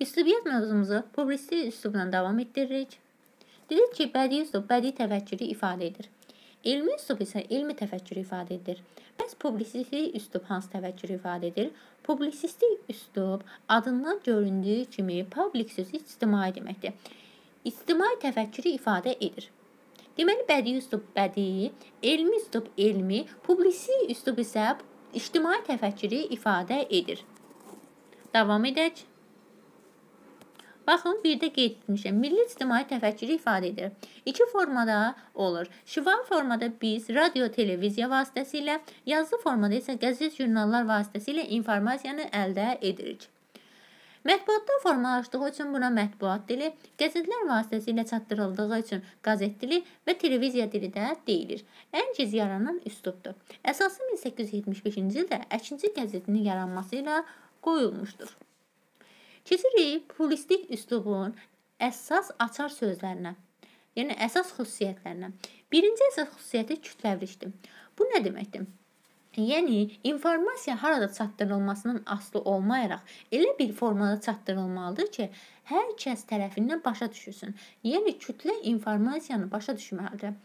Üslubiyyat mövzumuzu povristik üslubla davam etdiririk. Dedik ki, bədii üslub bədii təfəkkürü ifadə edir. Elmi üslub isə elmi təfəkkürü ifadə edir. Bəs publisistik üslub hansı təfəkkürü ifadə edir? Publisistik üslub adından göründüyü kimi public sözü ictimai deməkdir. İctimai təfəkkürü ifadə edir. Deməli, bədii üslub bədii, elmi üslub elmi, publisistik üslub isə ictimai təfəkkürü ifadə edir. Davam edək. Baxın, birdə qeyd etmişəm. Milli ictimai təfəkkürü ifadə edir. İki formada olur. Şifahi formada biz radio, televiziya vasitəsilə, yazılı formada isə qəzet, jurnallar vasitəsilə informasiyanı əldə edirik. Mətbuatda formalaşdığı üçün buna mətbuat dili, qəzetlər vasitəsilə çatdırıldığı üçün qazet dili və televiziya dili də deyilir. Ən gec yaranan üslubdur. Əsası 1875-ci ildə Əkinçi qəzetinin yaranması ilə qoyulmuşdur. Keçirik pulistik üslubun əsas açar sözlərinə. Yəni əsas xüsusiyyətlərinə. Birinci əsas xüsusiyyəti kütləvilikdir. Bu nə deməkdir? Yəni informasiya harada çatdırılmasının aslı olmayaraq elə bir formada çatdırılmalıdır ki, hər kəs tərəfindən başa düşülsün. Yəni kütlə informasiyanı başa düşməlidir.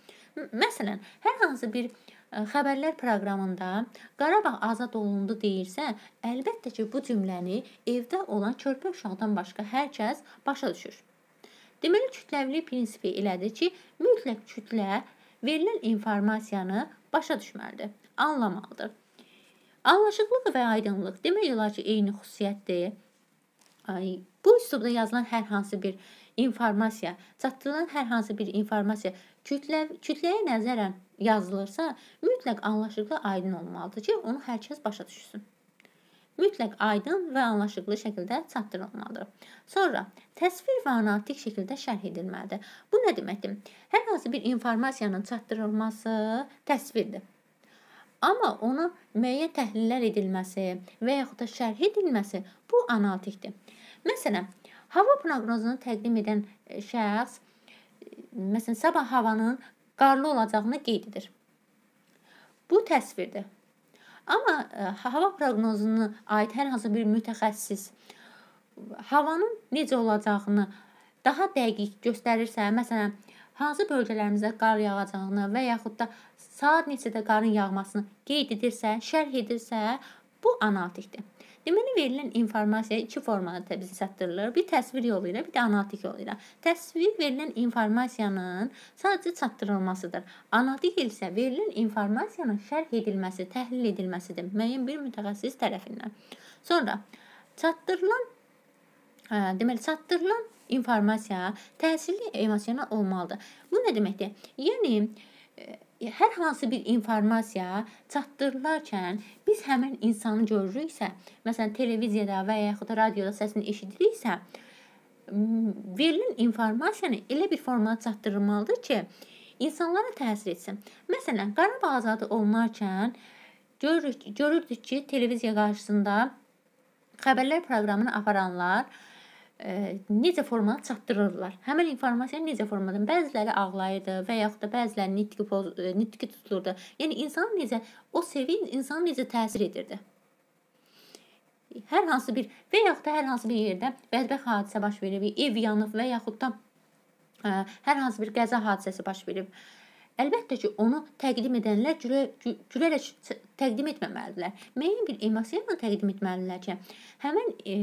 Məsələn, hər hansı bir e, xəbərlər proqramında Qarabağ azad olundu deyirsə, əlbəttə ki, bu cümləni evdə olan körpə uşaqdan başqa hər kəs başa düşür. Deməli, kütləvilik prinsipi elədir ki, mütləq kütlə verilən informasiyanı başa düşməlidir, anlamalıdır. Anlaşıqlıq və aydınlıq demək olar ki, eyni xüsusiyyətdir. Ay, bu üslubda yazılan hər hansı bir informasiya, çatdırılan hər hansı bir informasiya kütlə, kütləyə nəzərən yazılırsa, mütləq anlaşılıqlı aydın olmalıdır ki, onu hər kəs başa düşsün. Mütləq aydın və anlaşılıqlı şəkildə çatdırılmalıdır. Sonra təsvir və analitik şəkildə şərh edilməlidir. Bu nə deməkdir? Hər hansı bir informasiyanın çatdırılması təsvirdir. Amma ona müəyyən təhlillər edilməsi və yaxud da şərh edilməsi bu analitikdir. Məsələn, hava proqnozunu təqdim edən şəxs məsələn, sabah havanın qarlı olacağını qeyd edir. Bu təsvirdir. Amma ə, e, hava proqnozuna aid hər hansı bir mütəxəssis havanın necə olacağını daha dəqiq göstərirsə, məsələn, hansı bölgələrimizdə qar yağacağını və yaxud da saat neçədə qarın yağmasını qeyd edirsə, şərh edirsə, bu analitikdir. Deməli verilən informasiya iki formada bizə çatdırılır. Bir təsvir yolu ilə, bir də analitik yolu ilə. Təsvir verilən informasiyanın sadəcə çatdırılmasıdır. Analitik isə verilən informasiyanın şərh edilməsi, təhlil edilməsidir müəyyən bir mütəxəssis tərəfindən. Sonra çatdırılan hə, deməli çatdırılan informasiya təsirli emosional olmalıdır. Bu nə deməkdir? Yəni E, hər hansı bir informasiya çatdırılarkən biz həmin insanı görürüksə, məsələn televiziyada və yaxud da radioda səsini eşidiriksə, verilən informasiyanı elə bir formata çatdırılmalıdır ki, insanlara təsir etsin. Məsələn, Qarabağ azadı olunarkən görürük, görürdük ki, televiziya qarşısında xəbərlər proqramını aparanlar Ə, necə formada çatdırırlar. Həmin informasiyanı necə formada? Bəziləri ağlayırdı və yaxud da bəzilərinin nitqi poz, nitqi tutulurdu. Yəni insan necə o sevinc insan necə təsir edirdi? Hər hansı bir və yaxud da hər hansı bir yerdə bədbəxt hadisə baş verib, ev yanıb və yaxud da ə, hər hansı bir qəza hadisəsi baş verib. Əlbəttə ki, onu təqdim edənlər gülə, gülərək təqdim etməməlidirlər. Müəyyən bir emosiya ilə təqdim etməlidirlər ki, həmin e,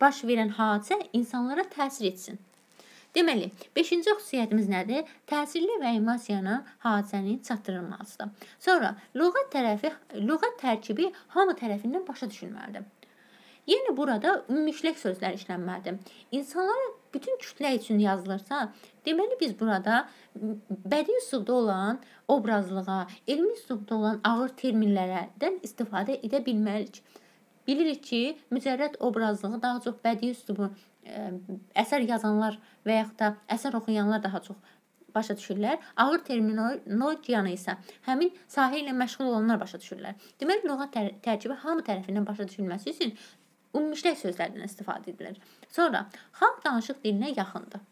baş verən hadisə insanlara təsir etsin. Deməli, 5-ci xüsusiyyətimiz nədir? Təsirli və emosiyanı hadisəni çatdırılmasıdır. Sonra lüğət tərəfi, lüğət tərkibi hamı tərəfindən başa düşülməlidir. Yenə yəni, burada ümumiləşik sözlər işlənməlidir. İnsanlara bütün kütlə üçün yazılırsa, deməli biz burada bədii üslubda olan obrazlığa, elmi üslubda olan ağır terminlərdən istifadə edə bilmərik. Bilirik ki, mücərrəd obrazlığı daha çox bədii üslubu ə, e, əsər yazanlar və yaxud da əsər oxuyanlar daha çox başa düşürlər. Ağır terminologiyanı isə həmin sahə ilə məşğul olanlar başa düşürlər. Deməli, lüğət tər tərkibi hamı tərəfindən başa düşülməsi üçün ümumiləşdirmək sözlərdən istifadə edilir. Sonra xalq danışıq dilinə yaxındır.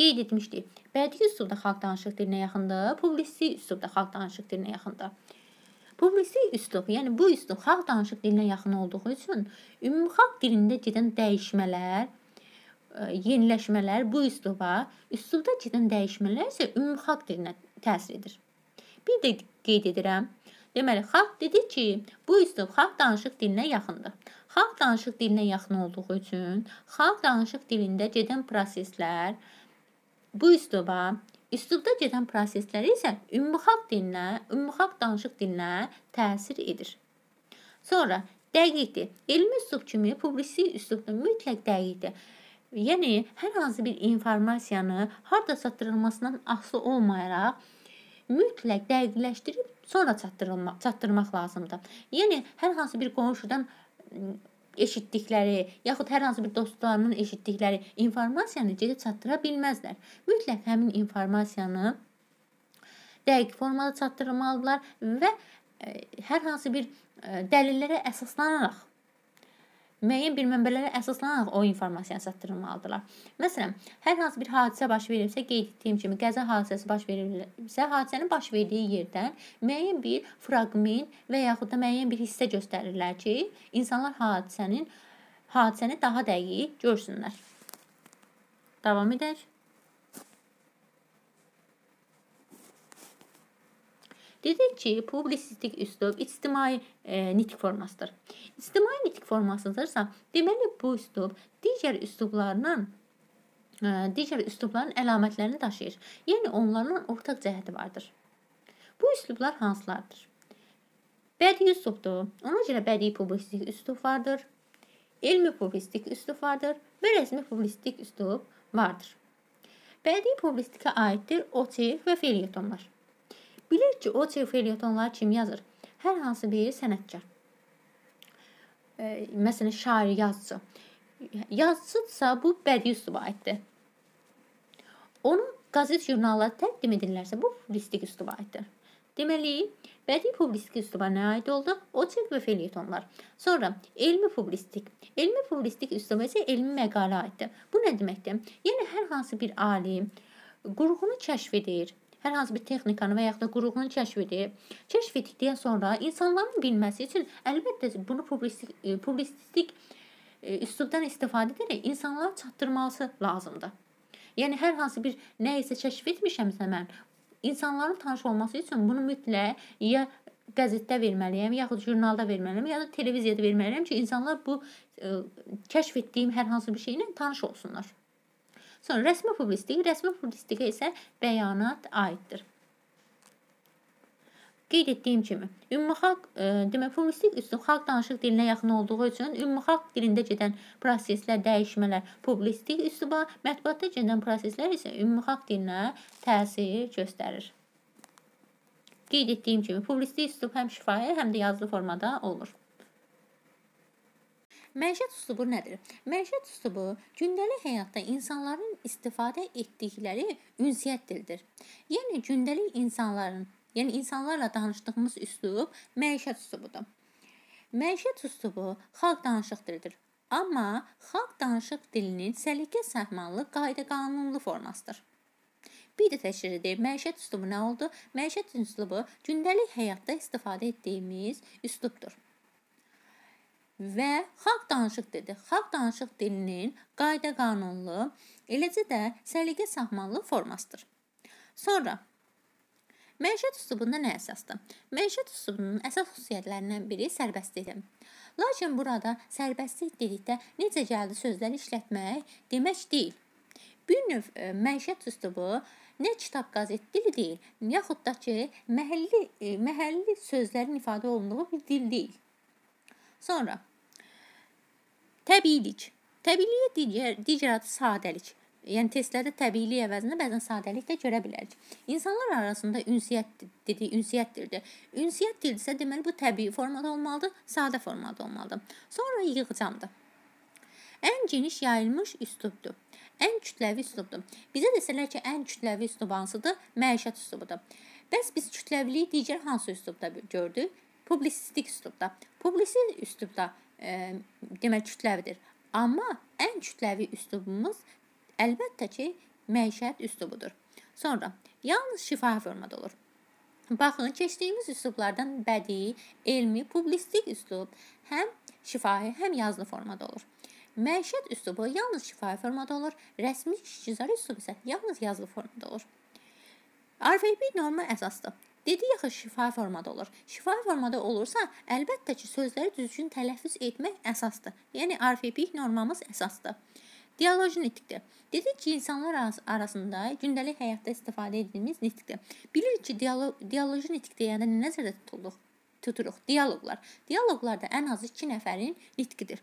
Qeyd etmişdik. Bədii üslubda xalq danışıq dilinə yaxındır, publistik üslubda xalq danışıq dilinə yaxındır. Publistik üslub, yəni bu üslub xalq danışıq dilinə yaxın olduğu üçün ümumxalq dilində gedən dəyişmələr, e, yeniləşmələr bu üsluba, üslubda gedən dəyişmələr isə ümumxalq dilinə təsir edir. Bir də qeyd edirəm, Deməli, xalq dedi ki, bu üslub xalq danışıq dilinə yaxındır. Xalq danışıq dilinə yaxın olduğu üçün xalq danışıq dilində gedən proseslər bu üsluba Üslubda gedən prosesləri isə ümumxalq dilinə, ümumxalq danışıq dilinə təsir edir. Sonra dəqiqdir. Elmi üslub kimi publisistik üslub da mütləq dəqiqdir. Yəni hər hansı bir informasiyanı harda çatdırılmasından asılı olmayaraq mütləq dəqiqləşdirib sonra çatdırılmaq çatdırmaq lazımdır. Yəni hər hansı bir qonşudan eşitdikləri, yaxud hər hansı bir dostlarının eşitdikləri informasiyanı gedib çatdıra bilməzlər. Mütləq həmin informasiyanı dəqiq formada çatdırmalıdırlar və e, hər hansı bir e, dəlillərə əsaslanaraq müəyyən bir mənbələrə əsaslanaraq o informasiyanı çatdırılmalıdırlar. Məsələn, hər hansı bir hadisə baş verirsə, qeyd etdiyim kimi qəza hadisəsi baş verirsə, hadisənin baş verdiyi yerdən müəyyən bir fraqment və yaxud da müəyyən bir hissə göstərirlər ki, insanlar hadisənin hadisəni daha dəqiq görsünlər. Davam edək. Dedik ki, publisistik üslub ictimai e, nitq formasıdır. İctimai nitq formasıdırsa, deməli bu üslub digər üslublarının e, digər üslubların əlamətlərini daşıyır. Yəni onların ortaq cəhəti vardır. Bu üslublar hansılardır? Bədii üslubdur. Ona görə bədii publisistik üslub vardır. Elmi publistik üslub vardır və rəsmi publistik üslub vardır. Bədii publistikə aiddir oçex və felyetonlar. Bilir ki, o cür felyetonları kim yazır? Hər hansı biri sənətkar. E, məsələn, şair, yazıcı. Yazıcıdsa bu bədii üsluba aiddir. Onu qazet jurnallara təqdim edirlərsə, bu publistik üsluba aiddir. Deməli, bədii publistik üsluba nə aid oldu? O çək və felyetonlar. Sonra elmi publistik. Elmi publistik üsluba isə elmi məqalə aiddir. Bu nə deməkdir? Yəni hər hansı bir alim qurğunu kəşf edir, hər hansı bir texnikanı və yaxud da qurğunu kəşf edib, kəşf etdikdən sonra insanların bilməsi üçün əlbəttə bunu publistik e, publistik e, üslubdan istifadə edərək insanlara çatdırması lazımdır. Yəni hər hansı bir nə isə kəşf etmişəmsə mən insanların tanış olması üçün bunu mütləq ya qəzetdə verməliyəm, yaxud jurnalda verməliyəm, ya da televiziyada verməliyəm ki, insanlar bu ə, e, kəşf etdiyim hər hansı bir şeylə tanış olsunlar. Sonra rəsmi publistik, rəsmi publistika isə bəyanat aiddir. Qeyd etdiyim kimi, ümumi xalq, e, demək, publistik üslub xalq danışıq dilinə yaxın olduğu üçün ümumi xalq dilində gedən proseslər, dəyişmələr publistik üsluba, mətbuatda gedən proseslər isə ümumi xalq dilinə təsir göstərir. Qeyd etdiyim kimi, publistik üslub həm şifahi, həm də yazılı formada olur. Məişət üslubu nədir? Məişət üslubu gündəlik həyatda insanların istifadə etdikləri ünsiyyət dilidir. Yəni gündəlik insanların, yəni insanlarla danışdığımız üslub məişət üslubudur. Məişət üslubu xalq danışıq dilidir. Amma xalq danışıq dilinin səliqə-səhmanlı, qayda-qanunlu formasıdır. Bir də təkrar edeyim, məişət üslubu nə oldu? Məişət üslubu gündəlik həyatda istifadə etdiyimiz üslubdur və xalq danışıq dili, xalq danışıq dilinin qayda-qanunlu, eləcə də səliqə-sahmanlı formasıdır. Sonra Məişət üslubunda nə əsasdır? Məişət üslubunun əsas xüsusiyyətlərindən biri sərbəstlikdir. Lakin burada sərbəstlik dedikdə necə gəldi sözləri işlətmək demək deyil. Bir növ e, məişət üslubu nə kitab qəzet dili deyil, yaxud da ki, məhəlli e, məhəlli sözlərin ifadə olunduğu bir dil deyil. Sonra Təbiilik. Təbiiliyə digər, digər adı sadəlik. Yəni testlərdə təbiilik əvəzinə bəzən sadəlik də görə bilərik. İnsanlar arasında ünsiyyət dedi, ünsiyyətdir. De. Ünsiyyət dildirsə, deməli bu təbii formada olmalıdır, sadə formada olmalıdır. Sonra yığcamdır. Ən geniş yayılmış üslubdur ən kütləvi üslubdur. Bizə desələr ki, ən kütləvi üslub hansıdır? Məişət üslubudur. Bəs biz kütləviliyi digər hansı üslubda gördük? Publisistik üslubda. Publisist üslubda e, demək kütləvidir. Amma ən kütləvi üslubumuz əlbəttə ki, məişət üslubudur. Sonra yalnız şifa formada olur. Baxın, keçdiyimiz üslublardan bədii, elmi, publistik üslub həm şifahi, həm yazılı formada olur. Məişət üslubu yalnız şifahi formada olur, rəsmi işgüzar üslub isə yalnız yazılı formada olur. Arfebi norma əsasdır. Dedi yaxı şifahi formada olur. Şifahi formada olursa, əlbəttə ki, sözləri düzgün tələffüz etmək əsasdır. Yəni arfepik normamız əsasdır. Dialoji nitqdir. Dedik ki, insanlar arasında gündəlik həyatda istifadə etdiyimiz nitqdir. Bilirik ki, dialoq dialoji nitq deyəndə nə nəzərdə tutulur? Tuturuq dialoqlar. Dialoqlarda ən azı 2 nəfərin nitqidir.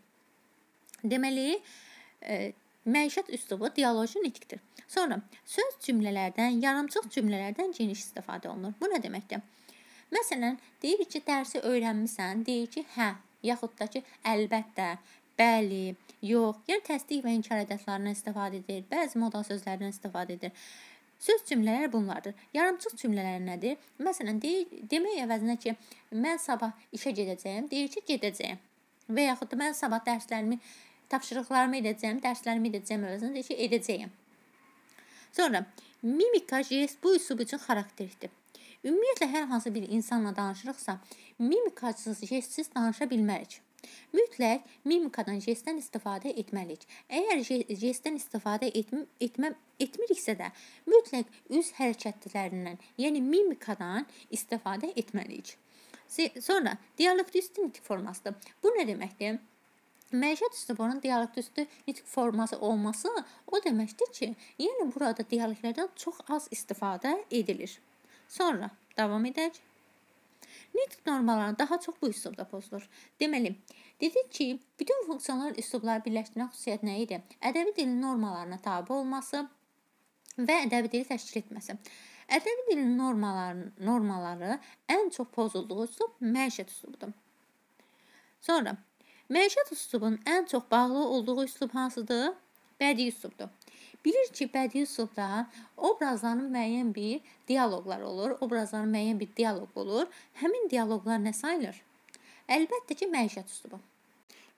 Deməli, e, Məişət üslubu dialoji nitqdir. Sonra söz cümlələrdən, yarımçıq cümlələrdən geniş istifadə olunur. Bu nə deməkdir? Məsələn, deyir ki, dərsi öyrənmisən, deyir ki, hə, yaxud da ki, əlbəttə, bəli, yox, yəni təsdiq və inkar ədədlərindən istifadə edir, bəzi modal sözlərdən istifadə edir. Söz cümlələri bunlardır. Yarımçıq cümlələr nədir? Məsələn, deyir, demək əvəzinə ki, mən sabah işə gedəcəyəm, deyir ki, gedəcəyəm. Və yaxud da mən sabah dərslərimi tapşırıqlarımı edəcəm, dərslərimi edəcəm əvəzinə deyir ki, edəcəyəm. Sonra mimika, jest bu üslub üçün xarakterikdir. Ümumiyyətlə hər hansı bir insanla danışırıqsa, mimikasız, jestsiz danışa bilmərik. Mütləq mimikadan, jestdən istifadə etməliyik. Əgər jestdən istifadə etm etmə etmiriksə də, mütləq üz hərəkətlərindən, yəni mimikadan istifadə etməliyik. Sonra dialoqistik formasıdır. Bu nə deməkdir? Məişət üslubunun dialoqüstü nitq forması olması o deməkdir ki, yəni burada dialoqlərdən çox az istifadə edilir. Sonra davam edək. Nitq normalarını daha çox bu üslubda pozulur. Deməli, dedik ki, bütün funksiyalar üslubları birləşdirən xüsusiyyət nə idi? Ədəbi dilin normalarına tabe olması və ədəbi dili təşkil etməsi. Ədəbi dilin normalarının normaları ən çox pozulduğu üslub məişət üslubudur. Sonra Məişət üslubunun ən çox bağlı olduğu üslub hansıdır? Bədii üslubdur. Bilir ki, bədii üslubda obrazların müəyyən bir dialoqlar olur, obrazların müəyyən bir dialoq olur. Həmin dialoqlar nə sayılır? Əlbəttə ki, məişət üslubu.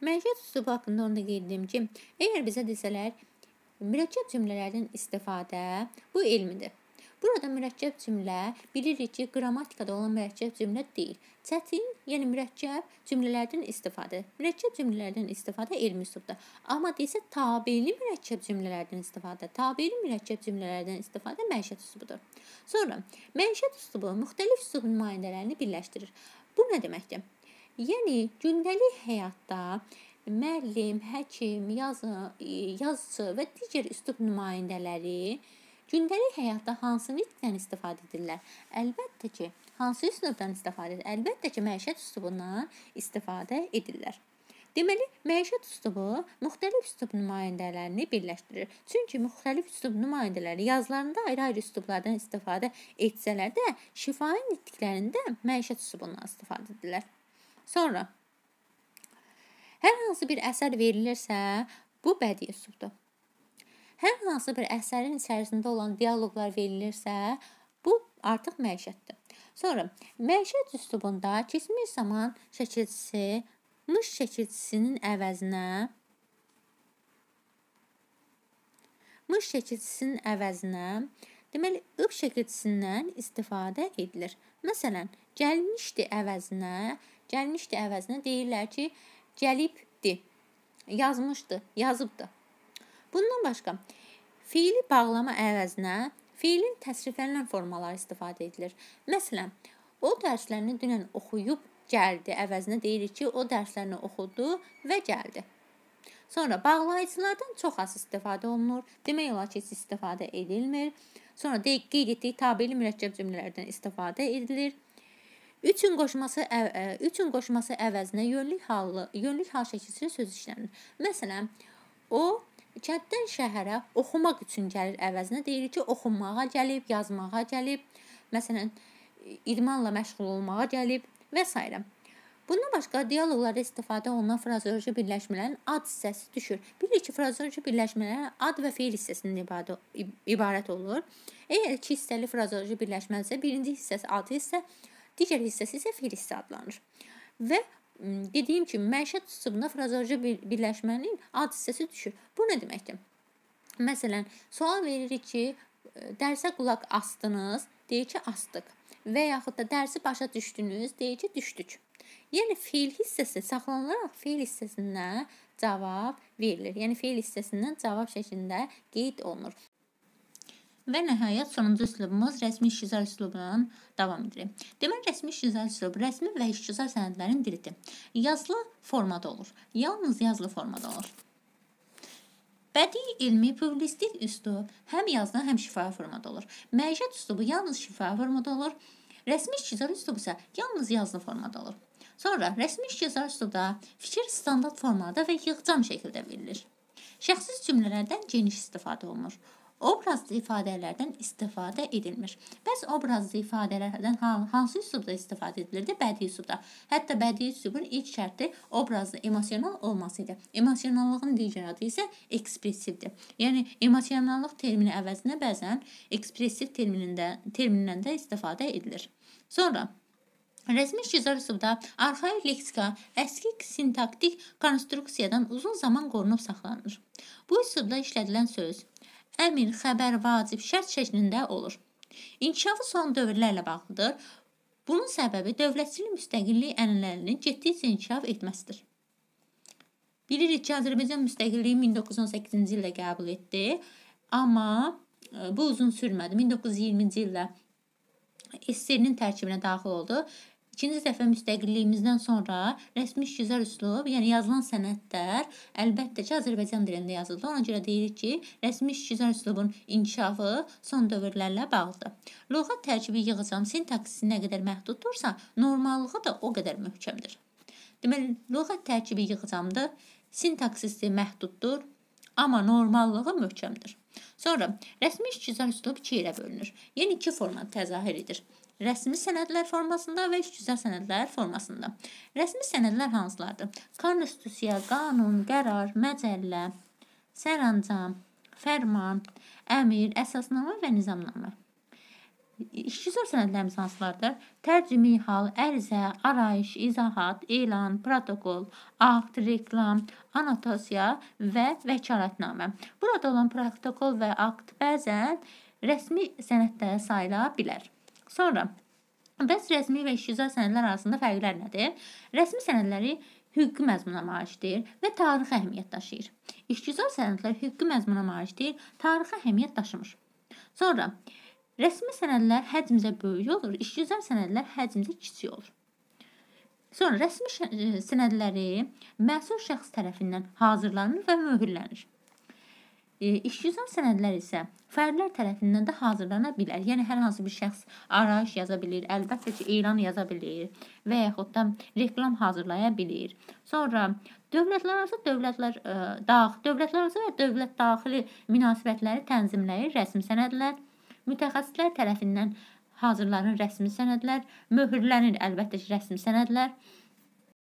Məişət üslubu haqqında onu da qeyd edim ki, əgər bizə desələr, mürəkkəb cümlələrdən istifadə bu elmidir. Burada mürəkkəb cümlə bilirik ki, qrammatikada olan mürəkkəb cümlə deyil. Çətin, yəni mürəkkəb cümlələrdən istifadə. Mürəkkəb cümlələrdən istifadə elmi üslubda. Amma desə tabeli mürəkkəb cümlələrdən istifadə, tabeli mürəkkəb cümlələrdən istifadə məişət üslubudur. Sonra məişət üslubu müxtəlif üslub nümayəndələrini birləşdirir. Bu nə deməkdir? Yəni gündəlik həyatda müəllim, həkim, yazı, yazıçı və digər üslub nümayəndələri Gündəlik həyatda hansı nitqdən istifadə edirlər? Əlbəttə ki, hansı üslubdan istifadə edirlər? Əlbəttə ki, məişət üslubundan istifadə edirlər. Deməli, məişət üslubu müxtəlif üslub nümayəndələrini birləşdirir. Çünki müxtəlif üslub nümayəndələri yazılarında ayrı-ayrı üslublardan istifadə etsələr də, şifahi nitqlərində məişət üslubundan istifadə edirlər. Sonra hər hansı bir əsər verilirsə, bu bədii üslubdur hər hansı bir əsərin içərisində olan dialoqlar verilirsə, bu artıq məişətdir. Sonra məişət üslubunda keçmiş zaman şəkilçisi mış şəkilçisinin əvəzinə mış şəkilçisinin əvəzinə deməli ıb şəkilçisindən istifadə edilir. Məsələn, gəlmişdi əvəzinə, gəlmişdi əvəzinə deyirlər ki, gəlibdi. Yazmışdı, yazıbdı. Bundan başqa fiili bağlama əvəzinə fiilin təsriflənən formaları istifadə edilir. Məsələn, o dərslərini dünən oxuyub gəldi əvəzinə deyirik ki, o dərslərini oxudu və gəldi. Sonra bağlayıcılardan çox az istifadə olunur. Demək olar ki, heç istifadə edilmir. Sonra deyək, qeyd etdik, tabeli mürəkkəb cümlələrdən istifadə edilir. Üçün qoşması ə, ə, e, üçün qoşması əvəzinə yönlük hallı, yönlük hal şəkilçisi söz işlənir. Məsələn, o Kənddən şəhərə oxumaq üçün gəlir əvəzinə deyir ki, oxunmağa gəlib, yazmağa gəlib, məsələn, idmanla məşğul olmağa gəlib və s. Bundan başqa dialoqlarda istifadə olunan frazeoloji birləşmələrin ad hissəsi düşür. Bilirik ki, frazeoloji birləşmələr ad və feil hissəsindən ibarət olur. Əgər iki hissəli frazeoloji birləşmədirsə, birinci hissəsi ad hissə, digər hissəsi isə feil hissə adlanır. Və dediyim kimi məişət üslubuna frazoloji birləşmənin ad hissəsi düşür. Bu nə deməkdir? Məsələn, sual veririk ki, e, dərsə qulaq asdınız, deyir ki, astıq. Və yaxud da dərsi başa düşdünüz, deyir ki, düşdük. Yəni feil hissəsi saxlanılaraq feil hissəsindən cavab verilir. Yəni feil hissəsindən cavab şəklində qeyd olunur. Və nəhayət sonuncu üslubumuz rəsmi işgüzar üslubundan davam edir. Deməli rəsmi işgüzar üslubu rəsmi və işgüzar sənədlərin dilidir. Yazılı formada olur. Yalnız yazılı formada olur. Bədii elmi publistik üslub həm yazılı, həm şifahi formada olur. Məişət üslubu yalnız şifahi formada olur. Rəsmi işgüzar üslubu isə yalnız yazılı formada olur. Sonra rəsmi işgüzar üslubda fikir standart formada və yığcam şəkildə verilir. Şəxsi cümlələrdən geniş istifadə olunur obrazlı ifadələrdən istifadə edilmir. Bəs obrazlı ifadələrdən hansı üslubda istifadə edilirdi? Bədii üslubda. Hətta bədii üslubun ilk şərti obrazlı, emosional olması idi. Emosionallığın digər adı isə ekspressivdir. Yəni emosionallıq termini əvəzinə bəzən ekspressiv terminində terminindən də istifadə edilir. Sonra Rəsmi şizor üsulda arxaik leksika, əski sintaktik konstruksiyadan uzun zaman qorunub saxlanılır. Bu üsulda işlədilən söz əmin, xəbər, vacib, şərt şəklində olur. İnkişafı son dövrlərlə bağlıdır. Bunun səbəbi dövlətçilik müstəqillik ənənələrinin getdikcə inkişaf etməsidir. Bilirik ki, Azərbaycan müstəqilliyi 1918-ci ildə qəbul etdi, amma e, bu uzun sürmədi. 1920-ci ildə SSR-nin tərkibinə daxil oldu İkinci dəfə müstəqilliyimizdən sonra rəsmi işgüzar üslub, yəni yazılan sənədlər əlbəttə ki, Azərbaycan dilində yazıldı. Ona görə deyirik ki, rəsmi işgüzar üslubun inkişafı son dövrlərlə bağlıdır. Lüğət tərkibi yığıcam sintaksisi nə qədər məhdudursa, normallığı da o qədər möhkəmdir. Deməli, lüğət tərkibi yığıcamda sintaksisi məhduddur, amma normallığı möhkəmdir. Sonra rəsmi işgüzar üslub 2 yerə bölünür. Yəni iki format təzahür edir rəsmi sənədlər formasında və işgüzar sənədlər formasında. Rəsmi sənədlər hansılardır? Konstitusiya, qanun, qərar, məcəllə, sərəncam, fərman, əmir, əsasnamə və nizamnamə. İşgüzar sənədlərimiz hansılardır? Tərcümi hal, ərizə, arayış, izahat, elan, protokol, akt, reklam, anotasiya və vəkalətnamə. Burada olan protokol və akt bəzən rəsmi sənəddə sayıla bilər. Sonra bəs rəsmi və işgüzar sənədlər arasında fərqlər nədir? Rəsmi sənədləri hüquqi məzmuna malikdir və tarixi əhəmiyyət daşıyır. İşgüzar sənədlər hüquqi məzmuna malikdir, tarixi əhəmiyyət daşımır. Sonra rəsmi sənədlər həcmcə böyük olur, işgüzar sənədlər həcmcə kiçik olur. Sonra rəsmi sənədləri məsul şəxs tərəfindən hazırlanır və möhürlənir. İşgüzar sənədlər isə fərdlər tərəfindən də hazırlana bilər. Yəni hər hansı bir şəxs arayış yaza bilər, əlbəttə ki, elan yaza bilər və yaxud da reklam hazırlaya bilər. Sonra dövlətlər arası dövlətlər ə, dax, dövlətlər arası və dövlət daxili münasibətləri tənzimləyir rəsmi sənədlər. Mütəxəssislər tərəfindən hazırlanan rəsmi sənədlər möhürlənir, əlbəttə ki, rəsmi sənədlər